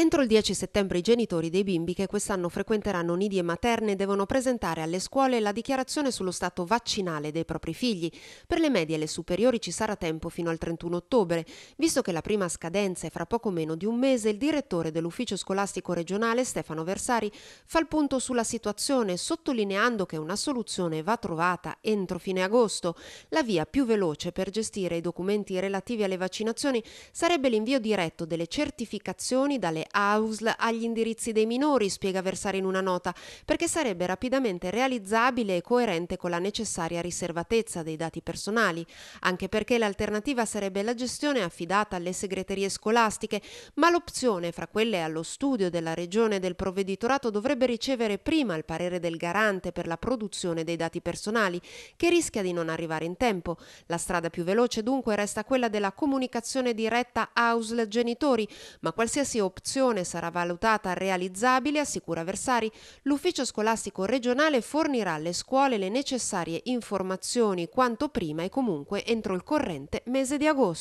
Entro il 10 settembre i genitori dei bimbi che quest'anno frequenteranno nidi e materne devono presentare alle scuole la dichiarazione sullo stato vaccinale dei propri figli. Per le medie e le superiori ci sarà tempo fino al 31 ottobre. Visto che la prima scadenza è fra poco meno di un mese, il direttore dell'ufficio scolastico regionale Stefano Versari fa il punto sulla situazione sottolineando che una soluzione va trovata entro fine agosto. La via più veloce per gestire i documenti relativi alle vaccinazioni sarebbe l'invio diretto delle certificazioni dalle AUSL agli indirizzi dei minori, spiega Versari in una nota, perché sarebbe rapidamente realizzabile e coerente con la necessaria riservatezza dei dati personali, anche perché l'alternativa sarebbe la gestione affidata alle segreterie scolastiche, ma l'opzione fra quelle allo studio della regione del provveditorato dovrebbe ricevere prima il parere del garante per la produzione dei dati personali, che rischia di non arrivare in tempo. La strada più veloce dunque resta quella della comunicazione diretta AUSL genitori, ma qualsiasi opzione dotazione sarà valutata realizzabile, assicura Versari, l'ufficio scolastico regionale fornirà alle scuole le necessarie informazioni quanto prima e comunque entro il corrente mese di agosto.